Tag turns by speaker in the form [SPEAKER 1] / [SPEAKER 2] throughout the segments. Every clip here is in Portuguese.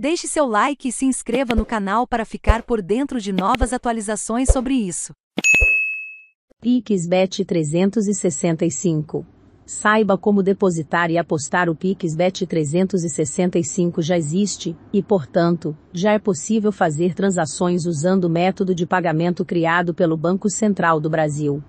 [SPEAKER 1] Deixe seu like e se inscreva no canal para ficar por dentro de novas atualizações sobre isso. PixBet 365 Saiba como depositar e apostar o PixBet 365 já existe, e portanto, já é possível fazer transações usando o método de pagamento criado pelo Banco Central do Brasil.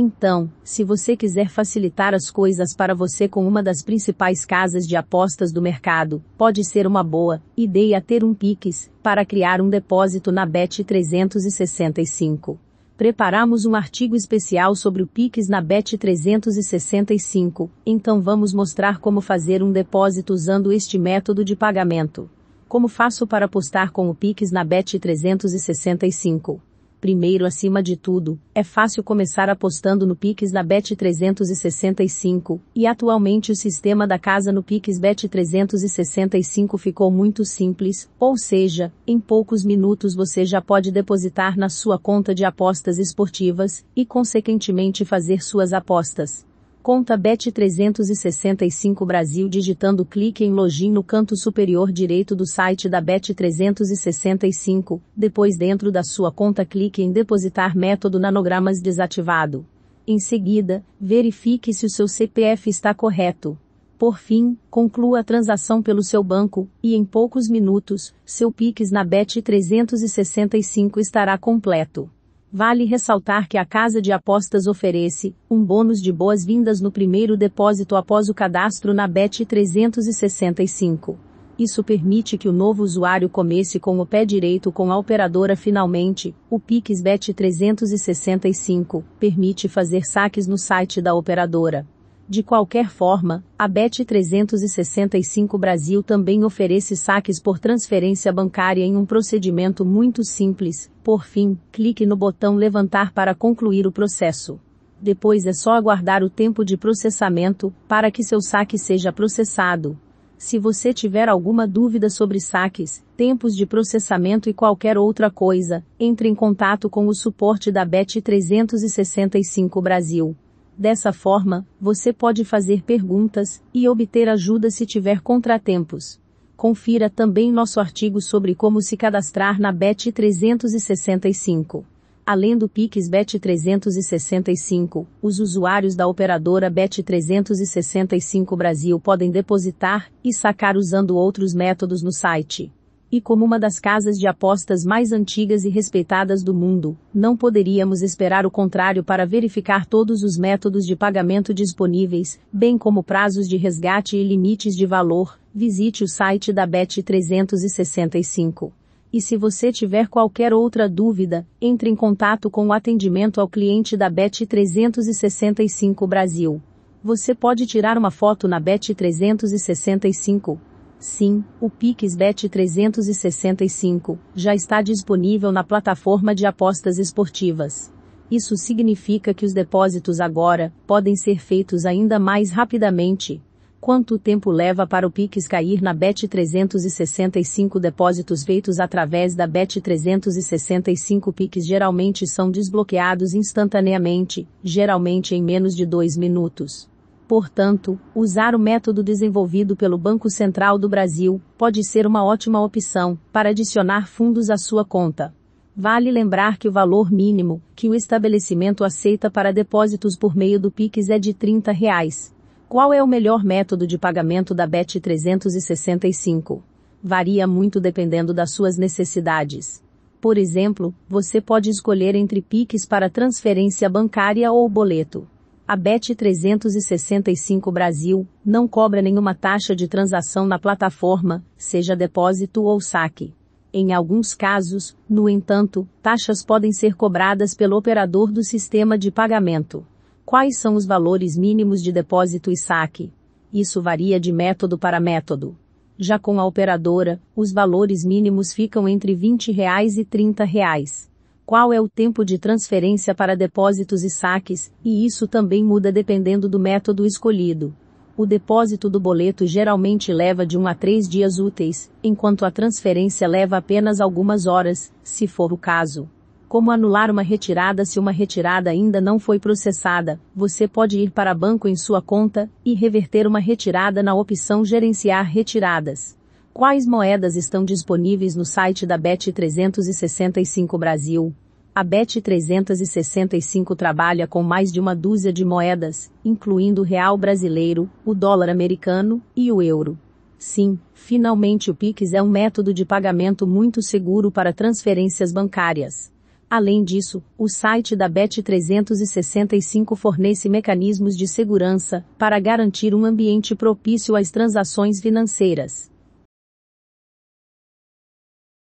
[SPEAKER 1] Então, se você quiser facilitar as coisas para você com uma das principais casas de apostas do mercado, pode ser uma boa ideia ter um Pix para criar um depósito na Bet 365. Preparamos um artigo especial sobre o Pix na Bet 365, então vamos mostrar como fazer um depósito usando este método de pagamento. Como faço para apostar com o Pix na Bet 365? Primeiro acima de tudo, é fácil começar apostando no Pix da Bet365, e atualmente o sistema da casa no Pix Bet365 ficou muito simples, ou seja, em poucos minutos você já pode depositar na sua conta de apostas esportivas, e consequentemente fazer suas apostas conta Bet365 Brasil digitando clique em login no canto superior direito do site da Bet365, depois dentro da sua conta clique em depositar método nanogramas desativado. Em seguida, verifique se o seu CPF está correto. Por fim, conclua a transação pelo seu banco, e em poucos minutos, seu PIX na Bet365 estará completo. Vale ressaltar que a casa de apostas oferece um bônus de boas-vindas no primeiro depósito após o cadastro na Bet 365. Isso permite que o novo usuário comece com o pé direito com a operadora finalmente. O PixBet 365 permite fazer saques no site da operadora. De qualquer forma, a Bet365 Brasil também oferece saques por transferência bancária em um procedimento muito simples. Por fim, clique no botão levantar para concluir o processo. Depois é só aguardar o tempo de processamento para que seu saque seja processado. Se você tiver alguma dúvida sobre saques, tempos de processamento e qualquer outra coisa, entre em contato com o suporte da Bet365 Brasil. Dessa forma, você pode fazer perguntas e obter ajuda se tiver contratempos. Confira também nosso artigo sobre como se cadastrar na BET 365. Além do Pix BET 365, os usuários da operadora BET 365 Brasil podem depositar e sacar usando outros métodos no site. E como uma das casas de apostas mais antigas e respeitadas do mundo, não poderíamos esperar o contrário para verificar todos os métodos de pagamento disponíveis, bem como prazos de resgate e limites de valor. Visite o site da Bet365. E se você tiver qualquer outra dúvida, entre em contato com o atendimento ao cliente da Bet365 Brasil. Você pode tirar uma foto na Bet365 Sim, o PixBet 365 já está disponível na plataforma de apostas esportivas. Isso significa que os depósitos agora podem ser feitos ainda mais rapidamente. Quanto tempo leva para o Pix cair na Bet 365 depósitos feitos através da Bet 365 Pix geralmente são desbloqueados instantaneamente, geralmente em menos de 2 minutos. Portanto, usar o método desenvolvido pelo Banco Central do Brasil pode ser uma ótima opção para adicionar fundos à sua conta. Vale lembrar que o valor mínimo que o estabelecimento aceita para depósitos por meio do Pix é de R$ 30. Reais. Qual é o melhor método de pagamento da BET 365? Varia muito dependendo das suas necessidades. Por exemplo, você pode escolher entre Pix para transferência bancária ou boleto. A BET 365 Brasil não cobra nenhuma taxa de transação na plataforma, seja depósito ou saque. Em alguns casos, no entanto, taxas podem ser cobradas pelo operador do sistema de pagamento. Quais são os valores mínimos de depósito e saque? Isso varia de método para método. Já com a operadora, os valores mínimos ficam entre R$ 20 e R$ 30. Reais qual é o tempo de transferência para depósitos e saques, e isso também muda dependendo do método escolhido. O depósito do boleto geralmente leva de 1 a 3 dias úteis, enquanto a transferência leva apenas algumas horas, se for o caso. Como anular uma retirada se uma retirada ainda não foi processada? Você pode ir para banco em sua conta e reverter uma retirada na opção Gerenciar Retiradas. Quais moedas estão disponíveis no site da Bet365 Brasil? A Bet365 trabalha com mais de uma dúzia de moedas, incluindo o real brasileiro, o dólar americano e o euro. Sim, finalmente o Pix é um método de pagamento muito seguro para transferências bancárias. Além disso, o site da Bet365 fornece mecanismos de segurança para garantir um ambiente propício às transações financeiras.